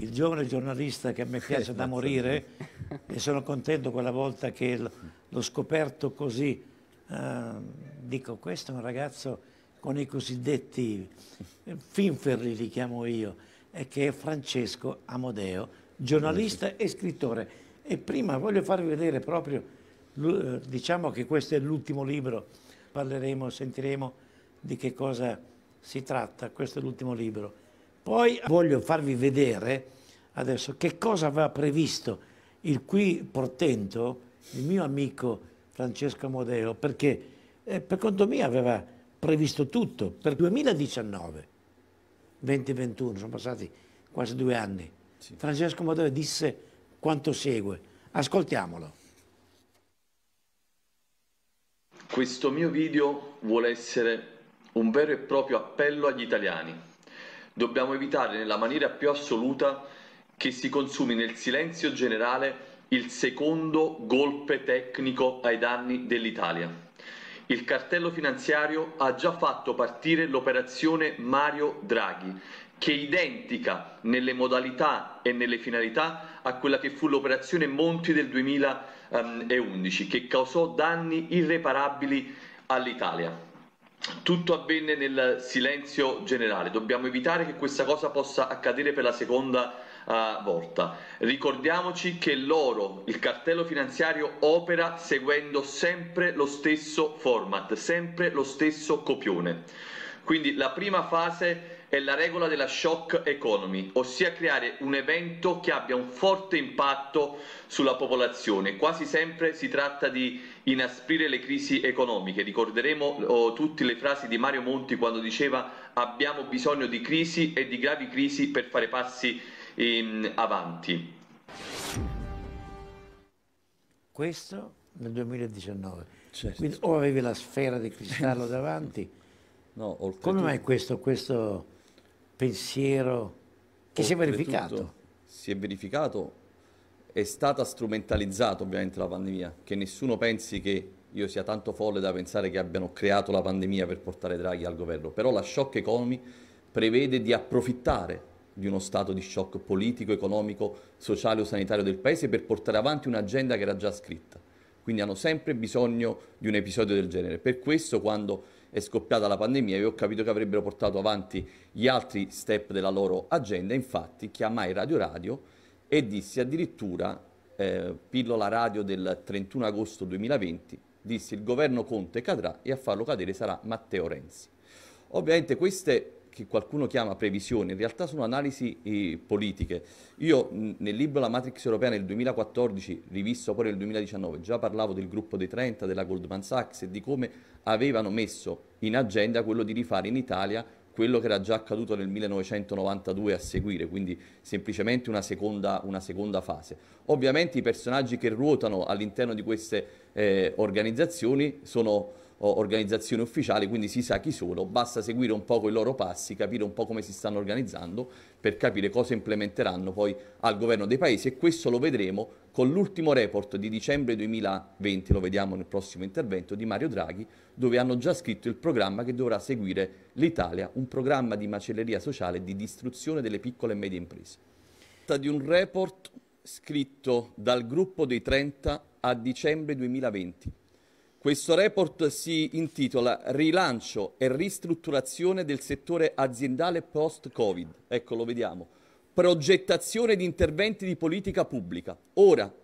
il giovane giornalista che a me piace da morire esatto. e sono contento quella volta che l'ho scoperto così. Uh, dico, questo è un ragazzo con i cosiddetti finferri, li chiamo io, e che è Francesco Amodeo, giornalista e scrittore. E prima voglio farvi vedere proprio, eh, diciamo che questo è l'ultimo libro, parleremo, sentiremo di che cosa si tratta, questo è l'ultimo libro. Poi voglio farvi vedere adesso che cosa aveva previsto il qui portento, il mio amico Francesco Amodeo, perché eh, per conto mio aveva previsto tutto per 2019, 2021, sono passati quasi due anni. Sì. Francesco Amodeo disse quanto segue. Ascoltiamolo. Questo mio video vuole essere un vero e proprio appello agli italiani dobbiamo evitare nella maniera più assoluta che si consumi nel silenzio generale il secondo golpe tecnico ai danni dell'Italia. Il cartello finanziario ha già fatto partire l'operazione Mario Draghi, che è identica nelle modalità e nelle finalità a quella che fu l'operazione Monti del 2011, ehm, che causò danni irreparabili all'Italia tutto avvenne nel silenzio generale, dobbiamo evitare che questa cosa possa accadere per la seconda uh, volta. Ricordiamoci che l'oro, il cartello finanziario, opera seguendo sempre lo stesso format, sempre lo stesso copione. Quindi la prima fase è la regola della shock economy, ossia creare un evento che abbia un forte impatto sulla popolazione. Quasi sempre si tratta di inasprire le crisi economiche. Ricorderemo oh, tutte le frasi di Mario Monti quando diceva abbiamo bisogno di crisi e di gravi crisi per fare passi in avanti. Questo nel 2019. Certo. Quindi o avevi la sfera di cristallo davanti. No, Come mai questo, questo pensiero che si è verificato. Si è verificato, è stata strumentalizzata ovviamente la pandemia, che nessuno pensi che io sia tanto folle da pensare che abbiano creato la pandemia per portare Draghi al governo, però la shock economy prevede di approfittare di uno stato di shock politico, economico, sociale o sanitario del Paese per portare avanti un'agenda che era già scritta. Quindi hanno sempre bisogno di un episodio del genere. Per questo quando è scoppiata la pandemia e ho capito che avrebbero portato avanti gli altri step della loro agenda. Infatti chiamai Radio Radio e dissi addirittura, eh, pillola radio del 31 agosto 2020, dissi il governo Conte cadrà e a farlo cadere sarà Matteo Renzi. Ovviamente queste che qualcuno chiama previsioni, in realtà sono analisi eh, politiche. Io nel libro La Matrix Europea nel 2014, rivisto poi nel 2019, già parlavo del gruppo dei 30, della Goldman Sachs e di come avevano messo in agenda quello di rifare in Italia quello che era già accaduto nel 1992 a seguire, quindi semplicemente una seconda, una seconda fase. Ovviamente i personaggi che ruotano all'interno di queste eh, organizzazioni sono organizzazioni ufficiali, quindi si sa chi sono, basta seguire un po' i loro passi, capire un po' come si stanno organizzando per capire cosa implementeranno poi al governo dei paesi e questo lo vedremo con l'ultimo report di dicembre 2020, lo vediamo nel prossimo intervento, di Mario Draghi, dove hanno già scritto il programma che dovrà seguire l'Italia, un programma di macelleria sociale e di distruzione delle piccole e medie imprese. Di un report scritto dal gruppo dei 30 a dicembre 2020. Questo report si intitola Rilancio e ristrutturazione del settore aziendale post-Covid. Ecco, lo vediamo progettazione di interventi di politica pubblica. Ora,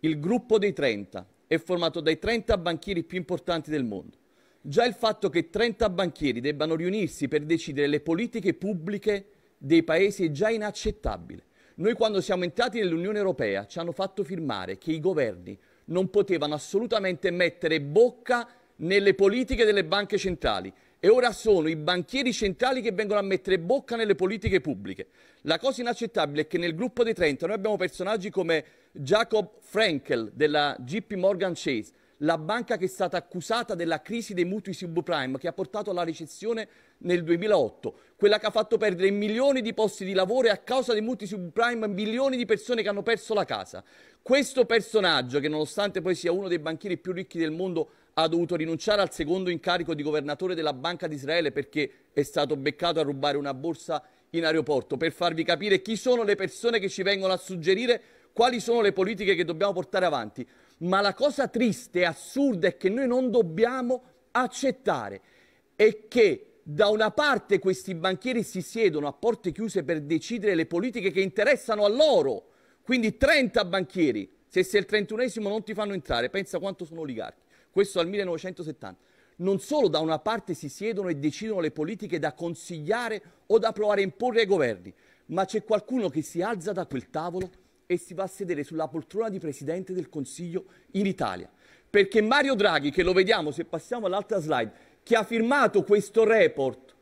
il gruppo dei 30 è formato dai 30 banchieri più importanti del mondo. Già il fatto che 30 banchieri debbano riunirsi per decidere le politiche pubbliche dei paesi è già inaccettabile. Noi quando siamo entrati nell'Unione Europea ci hanno fatto firmare che i governi non potevano assolutamente mettere bocca nelle politiche delle banche centrali e ora sono i banchieri centrali che vengono a mettere bocca nelle politiche pubbliche. La cosa inaccettabile è che nel gruppo dei 30 noi abbiamo personaggi come Jacob Frankel della JP Morgan Chase, la banca che è stata accusata della crisi dei mutui subprime che ha portato alla recessione nel 2008, quella che ha fatto perdere milioni di posti di lavoro e a causa dei mutui subprime milioni di persone che hanno perso la casa. Questo personaggio, che nonostante poi sia uno dei banchieri più ricchi del mondo, ha dovuto rinunciare al secondo incarico di governatore della Banca di Israele perché è stato beccato a rubare una borsa in aeroporto. Per farvi capire chi sono le persone che ci vengono a suggerire quali sono le politiche che dobbiamo portare avanti. Ma la cosa triste e assurda è che noi non dobbiamo accettare è che da una parte questi banchieri si siedono a porte chiuse per decidere le politiche che interessano a loro, quindi 30 banchieri, se sei il 31esimo non ti fanno entrare, pensa quanto sono oligarchi questo al 1970. Non solo da una parte si siedono e decidono le politiche da consigliare o da provare a imporre ai governi, ma c'è qualcuno che si alza da quel tavolo e si va a sedere sulla poltrona di Presidente del Consiglio in Italia. Perché Mario Draghi, che lo vediamo se passiamo all'altra slide, che ha firmato questo report,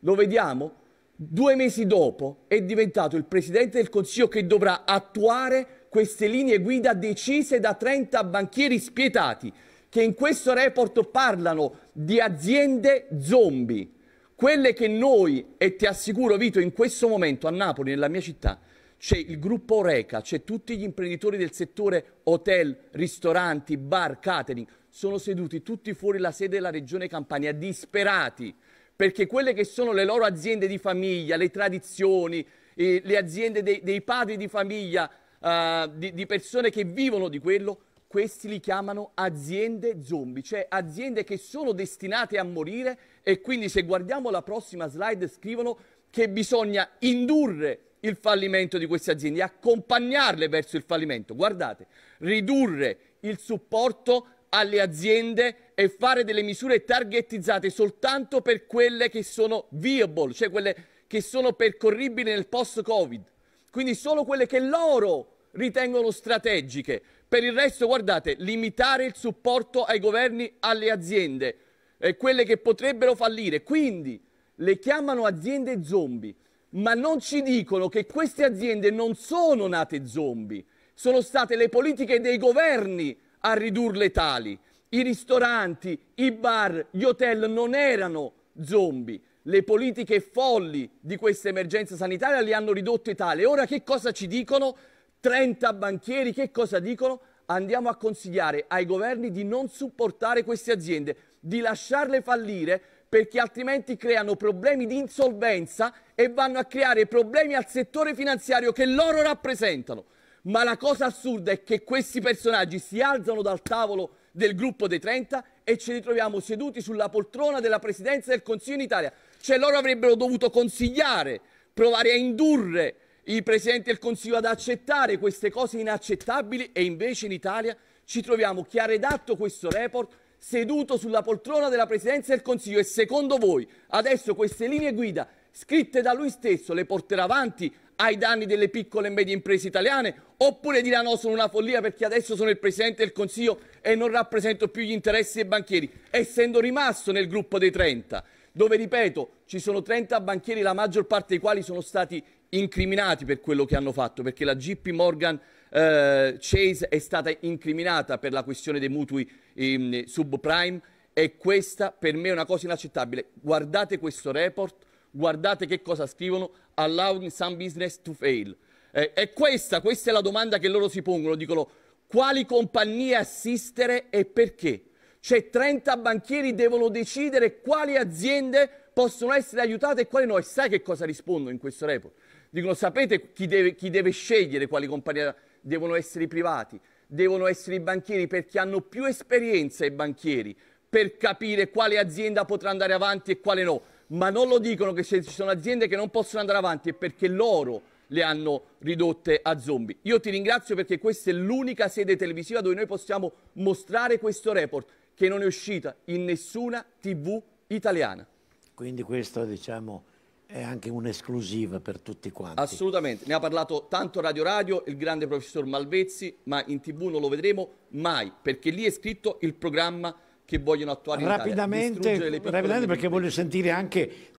lo vediamo, due mesi dopo è diventato il Presidente del Consiglio che dovrà attuare queste linee guida decise da 30 banchieri spietati che in questo report parlano di aziende zombie, quelle che noi, e ti assicuro Vito, in questo momento a Napoli, nella mia città, c'è il gruppo Oreca, c'è tutti gli imprenditori del settore hotel, ristoranti, bar, catering, sono seduti tutti fuori la sede della Regione Campania, disperati, perché quelle che sono le loro aziende di famiglia, le tradizioni, eh, le aziende dei, dei, padri di famiglia, eh, di, di persone che vivono di quello, questi li chiamano aziende zombie, cioè aziende che sono destinate a morire e quindi se guardiamo la prossima slide scrivono che bisogna indurre il fallimento di queste aziende, accompagnarle verso il fallimento. Guardate, ridurre il supporto alle aziende e fare delle misure targetizzate soltanto per quelle che sono viable, cioè quelle che sono percorribili nel post-Covid. Quindi solo quelle che loro ritengono strategiche, per il resto, guardate, limitare il supporto ai governi, alle aziende, eh, quelle che potrebbero fallire. Quindi le chiamano aziende zombie, ma non ci dicono che queste aziende non sono nate zombie, sono state le politiche dei governi a ridurle tali. I ristoranti, i bar, gli hotel non erano zombie. Le politiche folli di questa emergenza sanitaria li hanno ridotte tale. Ora che cosa ci dicono? 30 banchieri che cosa dicono? Andiamo a consigliare ai governi di non supportare queste aziende, di lasciarle fallire perché altrimenti creano problemi di insolvenza e vanno a creare problemi al settore finanziario che loro rappresentano. Ma la cosa assurda è che questi personaggi si alzano dal tavolo del gruppo dei 30 e ci ritroviamo seduti sulla poltrona della Presidenza del Consiglio in Italia. Cioè loro avrebbero dovuto consigliare, provare a indurre il Presidente del Consiglio ad accettare queste cose inaccettabili e invece in Italia ci troviamo chi ha redatto questo report seduto sulla poltrona della Presidenza del Consiglio e secondo voi adesso queste linee guida scritte da lui stesso le porterà avanti ai danni delle piccole e medie imprese italiane oppure dirà no sono una follia perché adesso sono il Presidente del Consiglio e non rappresento più gli interessi dei banchieri essendo rimasto nel gruppo dei 30 dove, ripeto, ci sono 30 banchieri, la maggior parte dei quali sono stati incriminati per quello che hanno fatto, perché la JP Morgan eh, Chase è stata incriminata per la questione dei mutui eh, subprime e questa per me è una cosa inaccettabile. Guardate questo report, guardate che cosa scrivono, allowing some business to fail. Eh, è questa, questa è la domanda che loro si pongono, dicono quali compagnie assistere e perché? Cioè 30 banchieri devono decidere quali aziende possono essere aiutate e quali no. E sai che cosa rispondono in questo report? Dicono, sapete chi deve, chi deve scegliere quali compagnie devono essere i privati, devono essere i banchieri perché hanno più esperienza i banchieri per capire quale azienda potrà andare avanti e quale no. Ma non lo dicono che se ci sono aziende che non possono andare avanti è perché loro le hanno ridotte a zombie. Io ti ringrazio perché questa è l'unica sede televisiva dove noi possiamo mostrare questo report che non è uscita in nessuna TV italiana. Quindi questo diciamo è anche un'esclusiva per tutti quanti. Assolutamente, ne ha parlato tanto Radio Radio, il grande professor Malvezzi, ma in TV non lo vedremo mai, perché lì è scritto il programma che vogliono attuare rapidamente, in Italia, rapidamente perché voglio sentire anche